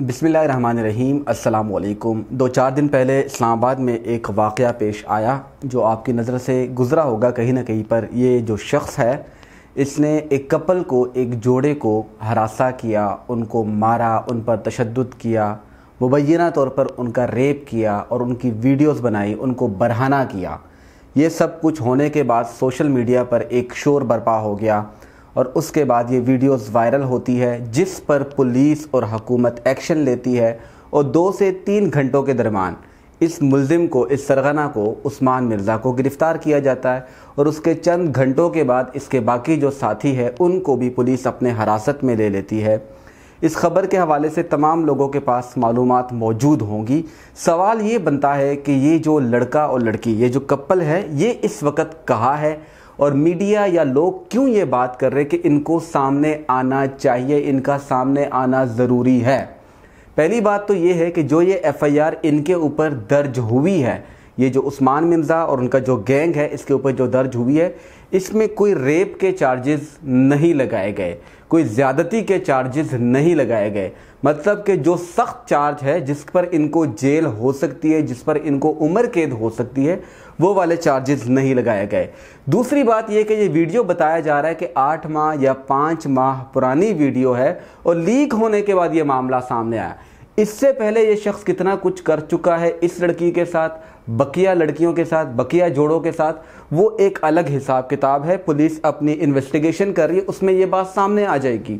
बिसमीम अल्लाम दो चार दिन पहले इस्लामाबाद में एक वाक़ पेश आया जो आपकी नज़र से गुज़रा होगा कहीं ना कहीं पर ये जो शख्स है इसने एक कपल को एक जोड़े को हरासा किया उनको मारा उन पर तशद किया मुबैना तौर पर उनका रेप किया और उनकी वीडियोस बनाई उनको बरहाना किया ये सब कुछ होने के बाद सोशल मीडिया पर एक शोर बर्पा हो गया और उसके बाद ये वीडियोस वायरल होती है जिस पर पुलिस और हकूमत एक्शन लेती है और दो से तीन घंटों के दरमियान इस मुलिम को इस सरगना को उस्मान मिर्ज़ा को गिरफ़्तार किया जाता है और उसके चंद घंटों के बाद इसके बाकी जो साथी है उनको भी पुलिस अपने हिरासत में ले लेती है इस खबर के हवाले से तमाम लोगों के पास मालूम मौजूद होंगी सवाल ये बनता है कि ये जो लड़का और लड़की ये जो कपल है ये इस वक्त कहाँ है और मीडिया या लोग क्यों ये बात कर रहे हैं कि इनको सामने आना चाहिए इनका सामने आना ज़रूरी है पहली बात तो ये है कि जो ये एफआईआर इनके ऊपर दर्ज हुई है ये जो उस्मान मिर्ज़ा और उनका जो गैंग है इसके ऊपर जो दर्ज हुई है इसमें कोई रेप के चार्जेस नहीं लगाए गए कोई ज़्यादती के चार्जेस नहीं लगाए गए मतलब कि जो सख्त चार्ज है जिस पर इनको जेल हो सकती है जिस पर इनको उम्र कैद हो सकती है वो वाले चार्जेस नहीं लगाए गए दूसरी बात यह कि ये वीडियो बताया जा रहा है कि आठ माह या पाँच माह पुरानी वीडियो है और लीक होने के बाद ये मामला सामने आया इससे पहले ये शख्स कितना कुछ कर चुका है इस लड़की के साथ बकिया लड़कियों के साथ बकिया जोड़ों के साथ वो एक अलग हिसाब किताब है पुलिस अपनी इन्वेस्टिगेशन कर रही है उसमें ये बात सामने आ जाएगी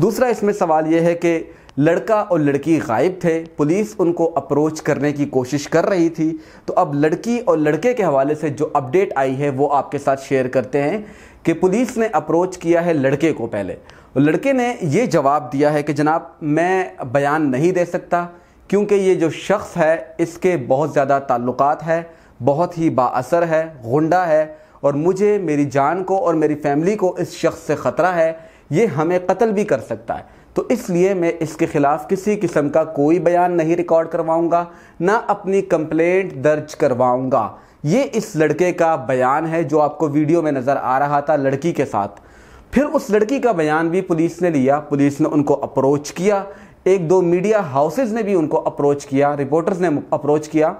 दूसरा इसमें सवाल ये है कि लड़का और लड़की गायब थे पुलिस उनको अप्रोच करने की कोशिश कर रही थी तो अब लड़की और लड़के के हवाले से जो अपडेट आई है वो आपके साथ शेयर करते हैं कि पुलिस ने अप्रोच किया है लड़के को पहले तो लड़के ने ये जवाब दिया है कि जनाब मैं बयान नहीं दे सकता क्योंकि ये जो शख्स है इसके बहुत ज़्यादा ताल्लुक है बहुत ही बासर है गुंडा है और मुझे मेरी जान को और मेरी फैमिली को इस शख्स से ख़तरा है ये हमें कत्ल भी कर सकता है तो इसलिए मैं इसके ख़िलाफ़ किसी किस्म का कोई बयान नहीं रिकॉर्ड करवाऊंगा ना अपनी कंप्लेंट दर्ज करवाऊंगा ये इस लड़के का बयान है जो आपको वीडियो में नज़र आ रहा था लड़की के साथ फिर उस लड़की का बयान भी पुलिस ने लिया पुलिस ने उनको अप्रोच किया एक दो मीडिया हाउसेज ने भी उनको अप्रोच किया रिपोर्टर्स ने अप्रोच किया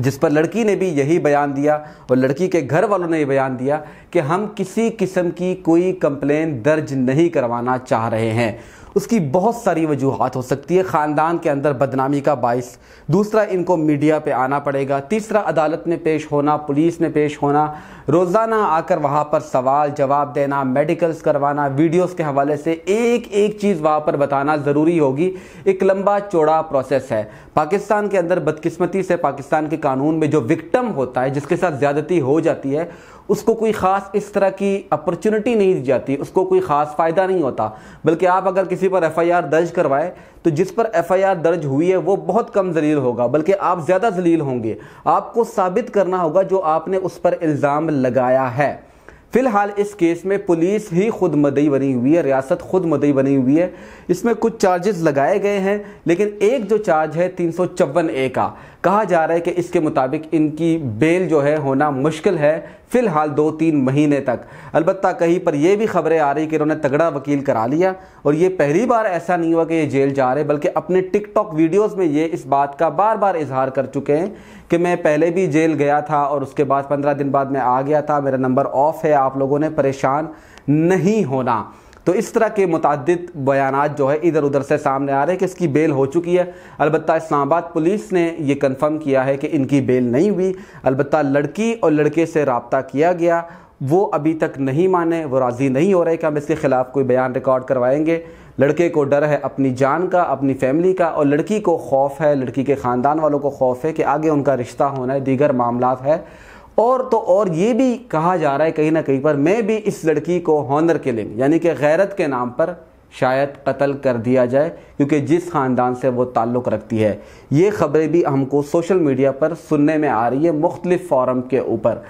जिस पर लड़की ने भी यही बयान दिया और लड़की के घर वालों ने यह बयान दिया कि हम किसी किस्म की कोई कंप्लेन दर्ज नहीं करवाना चाह रहे हैं उसकी बहुत सारी वजूहत हो सकती है ख़ानदान के अंदर बदनामी का बायस दूसरा इनको मीडिया पे आना पड़ेगा तीसरा अदालत में पेश होना पुलिस में पेश होना रोज़ाना आकर वहाँ पर सवाल जवाब देना मेडिकल्स करवाना वीडियोस के हवाले से एक एक चीज़ वहाँ पर बताना ज़रूरी होगी एक लंबा चौड़ा प्रोसेस है पाकिस्तान के अंदर बदकस्मती से पाकिस्तान के कानून में जो विक्टम होता है जिसके साथ ज़्यादती हो जाती है उसको कोई ख़ास इस तरह की अपॉर्चुनिटी नहीं दी जाती उसको कोई ख़ास फ़ायदा नहीं होता बल्कि आप अगर किसी पर एफआईआर दर्ज करवाएं तो जिस पर एफआईआर दर्ज हुई है वो बहुत कम जलील होगा बल्कि आप ज़्यादा जलील होंगे आपको साबित करना होगा जो आपने उस पर इल्ज़ाम लगाया है फिलहाल इस केस में पुलिस ही खुद मदई बनी हुई है रियासत खुद मदई बनी हुई है इसमें कुछ चार्जेस लगाए गए हैं लेकिन एक जो चार्ज है तीन ए का कहा जा रहा है कि इसके मुताबिक इनकी बेल जो है होना मुश्किल है फ़िलहाल दो तीन महीने तक अलबत् कहीं पर यह भी खबरें आ रही कि इन्होंने तगड़ा वकील करा लिया और ये पहली बार ऐसा नहीं हुआ कि ये जेल जा रहे बल्कि अपने टिकटॉक वीडियोस में ये इस बात का बार बार इजहार कर चुके हैं कि मैं पहले भी जेल गया था और उसके बाद पंद्रह दिन बाद मैं आ गया था मेरा नंबर ऑफ़ है आप लोगों ने परेशान नहीं होना तो इस तरह के मतद बयान जो है इधर उधर से सामने आ रहे हैं कि इसकी बेल हो चुकी है अलबत् इस्लामाबाद पुलिस ने यह कन्फर्म किया है कि इनकी बेल नहीं हुई अलबत् लड़की और लड़के से रबता किया गया वो अभी तक नहीं माने वो राज़ी नहीं हो रहे कि हम इसके ख़िलाफ़ कोई बयान रिकॉर्ड करवाएंगे लड़के को डर है अपनी जान का अपनी फैमिली का और लड़की को खौफ है लड़की के ख़ानदान वालों को खौफ है कि आगे उनका रिश्ता होना है दीगर मामला है और तो और ये भी कहा जा रहा है कहीं ना कहीं पर मैं भी इस लड़की को हॉनर के लिए यानी कि गैरत के नाम पर शायद कत्ल कर दिया जाए क्योंकि जिस ख़ानदान से वो ताल्लुक़ रखती है ये ख़बरें भी हमको सोशल मीडिया पर सुनने में आ रही है मुख्तलिफ़ फॉरम के ऊपर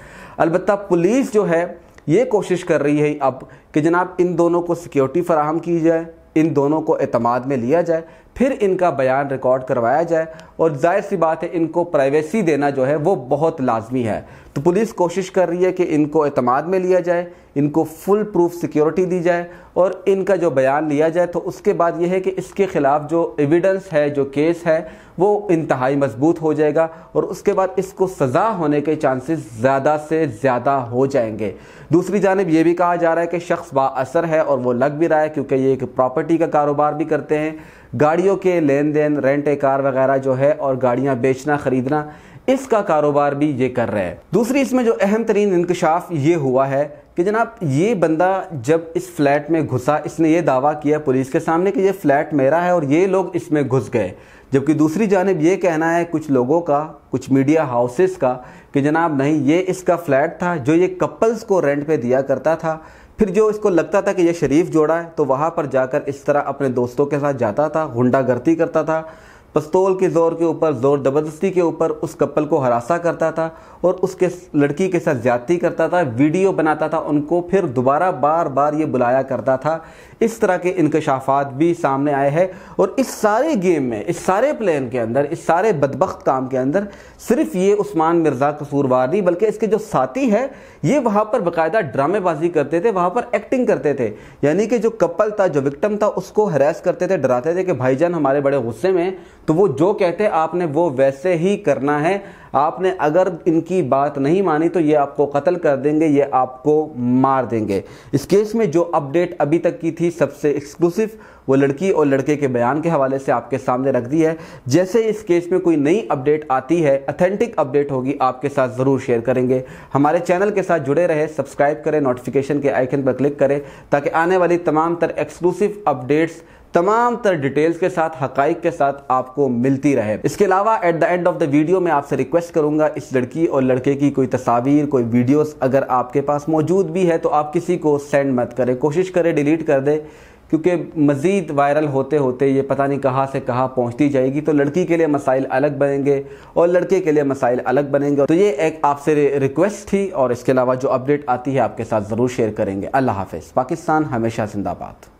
अलबत् पुलिस जो है ये कोशिश कर रही है अब कि जनाब इन दोनों को सिक्योरिटी फराहम की जाए इन दोनों को अतमाद में लिया जाए फिर इनका बयान रिकॉर्ड करवाया जाए और जाहिर सी बात है इनको प्राइवेसी देना जो है वो बहुत लाजमी है तो पुलिस कोशिश कर रही है कि इनको अतमाद में लिया जाए इनको फुल प्रूफ सिक्योरिटी दी जाए और इनका जो बयान लिया जाए तो उसके बाद यह है कि इसके ख़िलाफ़ जो एविडेंस है जो केस है वो इंतहाई मजबूत हो जाएगा और उसके बाद इसको सज़ा होने के चांसेस ज़्यादा से ज़्यादा हो जाएंगे दूसरी जानब यह भी कहा जा रहा है कि शख्स बा असर है और वो लग भी रहा है क्योंकि ये एक प्रॉपर्टी का कारोबार भी करते हैं गाड़ियों के लेन देन रेंट ए कार वगैरह जो है और गाड़ियाँ बेचना ख़रीदना इसका कारोबार भी ये कर रहे हैं दूसरी इसमें जो अहम तरीन इंकशाफ ये हुआ है कि जनाब ये बंदा जब इस फ्लैट में घुसा इसने ये दावा किया पुलिस के सामने कि ये फ्लैट मेरा है और ये लोग इसमें घुस गए जबकि दूसरी जानब ये कहना है कुछ लोगों का कुछ मीडिया हाउसेस का कि जनाब नहीं ये इसका फ्लैट था जो ये कपल्स को रेंट पे दिया करता था फिर जो इसको लगता था कि ये शरीफ जोड़ा है तो वहाँ पर जाकर इस तरह अपने दोस्तों के साथ जाता था गुंडागर्दी करता था पस्तौल के ज़ोर के ऊपर ज़ोर ज़बरदस्ती के ऊपर उस कपल को हरासा करता था और उसके लड़की के साथ ज़्यादती करता था वीडियो बनाता था उनको फिर दोबारा बार बार ये बुलाया करता था इस तरह के इनकशाफात भी सामने आए हैं और इस सारे गेम में इस सारे प्लान के अंदर इस सारे बदबक काम के अंदर सिर्फ ये उस्मान मिर्ज़ा कसूरवार नहीं बल्कि इसके जो साथी है ये वहाँ पर बाकायदा ड्रामेबाजी करते थे वहाँ पर एक्टिंग करते थे यानी कि जो कपल था जो विक्टम था उसको हरास करते थे डराते थे कि भाईजान हमारे बड़े गुस्से में तो वो जो कहते हैं आपने वो वैसे ही करना है आपने अगर इनकी बात नहीं मानी तो ये आपको कत्ल कर देंगे ये आपको मार देंगे इस केस में जो अपडेट अभी तक की थी सबसे एक्सक्लूसिव वो लड़की और लड़के के बयान के हवाले से आपके सामने रख दी है जैसे इस केस में कोई नई अपडेट आती है अथेंटिक अपडेट होगी आपके साथ ज़रूर शेयर करेंगे हमारे चैनल के साथ जुड़े रहे सब्सक्राइब करें नोटिफिकेशन के आइकन पर क्लिक करें ताकि आने वाली तमाम तर एक्सक्लूसिव अपडेट्स तमाम तर डिटेल्स के साथ हक के साथ आपको मिलती रहे इसके अलावा at the end of the video मैं आपसे रिक्वेस्ट करूंगा इस लड़की और लड़के की कोई तस्वीर कोई वीडियोस अगर आपके पास मौजूद भी है तो आप किसी को सेंड मत करें कोशिश करें डिलीट कर दे क्योंकि मज़ीद वायरल होते होते ये पता नहीं कहाँ से कहाँ पहुँचती जाएगी तो लड़की के लिए मसाइल अलग बनेंगे और लड़के के लिए मसाइल अलग बनेंगे तो ये एक आपसे रिक्वेस्ट थी और इसके अलावा जो अपडेट आती है आपके साथ ज़रूर शेयर करेंगे अल्लाह हाफिज़ पाकिस्तान हमेशा जिंदाबाद